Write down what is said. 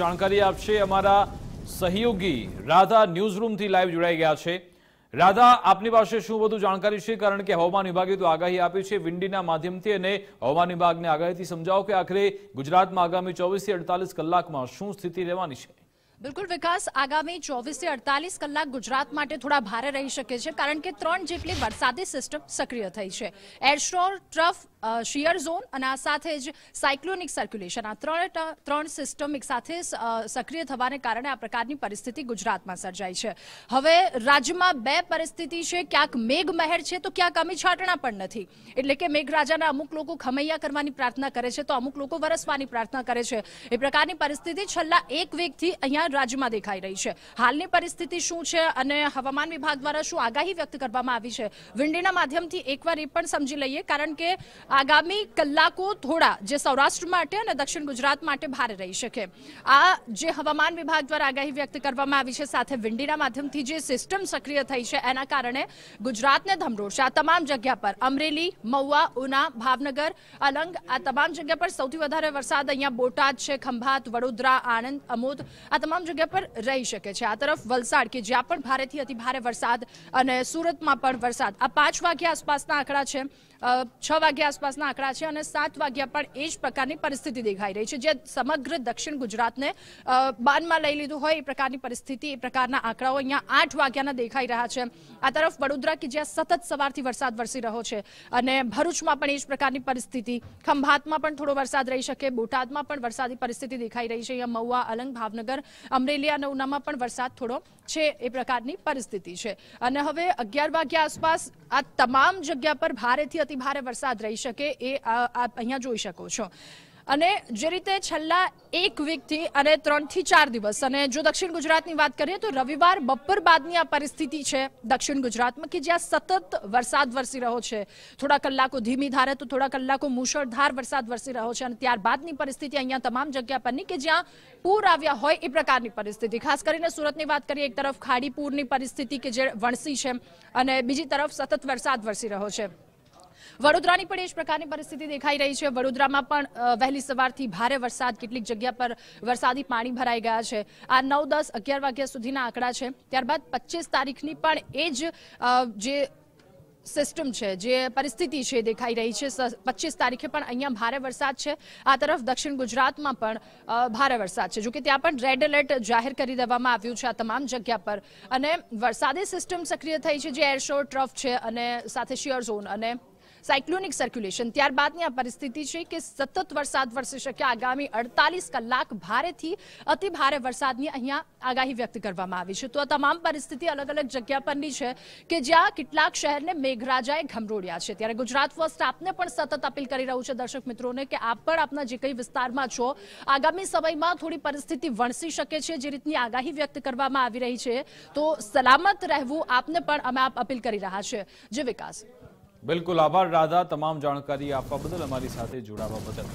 જાણકારી આપશે અમારા સહયોગી રાધા ન્યૂઝરૂમ થી લાઈવ જોડાઈ ગયા છે રાધા આપની પાસે શું બધું જાણકારી છે કારણ કે હવામાન વિભાગે તો આગાહી આપી છે વિંડીના માધ્યમથી અને હવામાન વિભાગને આગાહીથી સમજાવો કે આખરે ગુજરાતમાં આગામી ચોવીસથી અડતાલીસ કલાકમાં શું સ્થિતિ રહેવાની છે બિલકુલ વિકાસ આગામી ચોવીસથી અડતાલીસ કલાક ગુજરાત માટે થોડા ભારે રહી શકે છે કારણ કે ત્રણ જેટલી વરસાદી સિસ્ટમ સક્રિય થઈ છે એરસ્ટોર ટ્રફ શિયર ઝોન અને આ સાથે જ સાયક્લોનિક સર્ક્યુલેશન આ ત્રણ ત્રણ સિસ્ટમ એક સાથે સક્રિય થવાને કારણે આ પ્રકારની પરિસ્થિતિ ગુજરાતમાં સર્જાઈ છે હવે રાજ્યમાં બે પરિસ્થિતિ છે ક્યાંક મેઘ મહેર છે તો ક્યાંક અમી છાટણા પણ નથી એટલે કે મેઘરાજાના અમુક લોકો ખમૈયા કરવાની પ્રાર્થના કરે છે તો અમુક લોકો વરસવાની પ્રાર્થના કરે છે એ પ્રકારની પરિસ્થિતિ છેલ્લા એક વીકથી અહીંયા રાજ્યમાં દેખાઈ રહી છે હાલની પરિસ્થિતિ શું છે અને હવામાન વિભાગ દ્વારા શું આગાહી વ્યક્ત કરવામાં આવી છે વિંડીના માધ્યમથી એકવાર એ પણ સમજી લઈએ કારણ કે આગામી કલાકો થોડા જે સૌરાષ્ટ્ર માટે અને દક્ષિણ ગુજરાત માટે ભારે રહી શકે આ જે હવામાન વિભાગ દ્વારા આગાહી વ્યક્ત કરવામાં આવી છે સાથે વિંડીના માધ્યમથી જે સિસ્ટમ સક્રિય થઈ છે એના કારણે ગુજરાતને ધમરોળશે આ તમામ જગ્યા પર અમરેલી મહુવા ઉના ભાવનગર અલંગ આ તમામ જગ્યા પર સૌથી વધારે વરસાદ અહીંયા બોટાદ છે ખંભાત વડોદરા આણંદ અમોદ આ તમામ તમામ જગ્યા પર રહી શકે છે આ તરફ વલસાડ કે જ્યાં પણ ભારેથી ભારે વરસાદ અને સુરતમાં પણ વરસાદ આ પાંચ વાગ્યા આસપાસના આંકડા છે છ વાગ્યા આસપાસના આંકડા છે અને સાત વાગ્યા પણ એ જ પ્રકારની પરિસ્થિતિ દેખાઈ રહી છે જે સમગ્ર દક્ષિણ ગુજરાતને બાનમાં લઈ લીધું હોય એ પ્રકારની પરિસ્થિતિ એ પ્રકારના આંકડાઓ અહીંયા આઠ વાગ્યાના દેખાઈ રહ્યા છે આ તરફ વડોદરા કે જ્યાં સતત સવારથી વરસાદ વરસી રહ્યો છે અને ભરૂચમાં પણ એ જ પ્રકારની પરિસ્થિતિ ખંભાતમાં પણ થોડો વરસાદ રહી શકે બોટાદમાં પણ વરસાદી પરિસ્થિતિ દેખાઈ રહી છે અહીંયા મહુવા અલંગ ભાવનગર અમરેલીના ઉનામાં પણ વરસાદ થોડો છે એ પ્રકારની પરિસ્થિતિ છે અને હવે અગિયાર વાગ્યા આસપાસ આ તમામ જગ્યા પર ભારેથી અતિભારે વરસાદ રહી શકે એ અહીંયા જોઈ શકો છો અને જે રીતે છેલ્લા એક વીકથી અને ત્રણથી ચાર દિવસ અને જો દક્ષિણ ગુજરાતની વાત કરીએ તો રવિવાર બપોર બાદની આ પરિસ્થિતિ છે દક્ષિણ ગુજરાતમાં કે જ્યાં સતત વરસાદ વરસી રહ્યો છે થોડા કલાકો ધીમી ધારે તો થોડા કલાકો મુશળધાર વરસાદ વરસી રહ્યો છે અને ત્યારબાદની પરિસ્થિતિ અહીંયા તમામ જગ્યા પરની કે જ્યાં પૂર આવ્યા હોય એ પ્રકારની પરિસ્થિતિ ખાસ કરીને સુરતની વાત કરીએ એક તરફ ખાડી પૂરની પરિસ્થિતિ કે જે વણસી છે અને બીજી તરફ સતત વરસાદ વરસી રહ્યો છે વડોદરાની પણ એ જ પ્રકારની પરિસ્થિતિ દેખાઈ રહી છે વડોદરામાં પણ વહેલી સવારથી ભારે વરસાદ કેટલીક જગ્યા પર વરસાદી પાણી ભરાઈ ગયા છે આ નવ દસ અગિયાર વાગ્યા સુધીના આંકડા છે ત્યારબાદ પચીસ તારીખની પણ એ જ જે સિસ્ટમ છે જે પરિસ્થિતિ છે દેખાઈ રહી છે પચીસ તારીખે પણ અહીંયા ભારે વરસાદ છે આ તરફ દક્ષિણ ગુજરાતમાં પણ ભારે વરસાદ છે જોકે ત્યાં પણ રેડ એલર્ટ જાહેર કરી દેવામાં આવ્યું છે આ તમામ જગ્યા પર અને વરસાદી સિસ્ટમ સક્રિય થઈ છે જે એરશોર ટ્રફ છે અને સાથે શિયર ઝોન અને સાયક્લોનિક સર્ક્યુલેશન ત્યારબાદની આ પરિસ્થિતિ છે કે સતત વરસાદ વરસી શકે આગામી અડતાલીસ કલાક ભારેથી અતિ ભારે વરસાદની અહીંયા આગાહી વ્યક્ત કરવામાં આવી છે તો આ તમામ પરિસ્થિતિ અલગ અલગ જગ્યા પરની છે કે જ્યાં કેટલાક શહેરને મેઘરાજાએ ઘમરોડ્યા છે ત્યારે ગુજરાત ફર્સ્ટ આપને પણ સતત અપીલ કરી રહ્યું છે દર્શક મિત્રોને કે આપ પણ આપના જે કંઈ વિસ્તારમાં છો આગામી સમયમાં થોડી પરિસ્થિતિ વણસી શકે છે જે રીતની આગાહી વ્યક્ત કરવામાં આવી રહી છે તો સલામત રહેવું આપને પણ અમે આપ અપીલ કરી રહ્યા છે જે વિકાસ બિલકુલ આભાર રાધા તમામ જાણકારી આપવા બદલ અમારી સાથે જોડાવા બદલ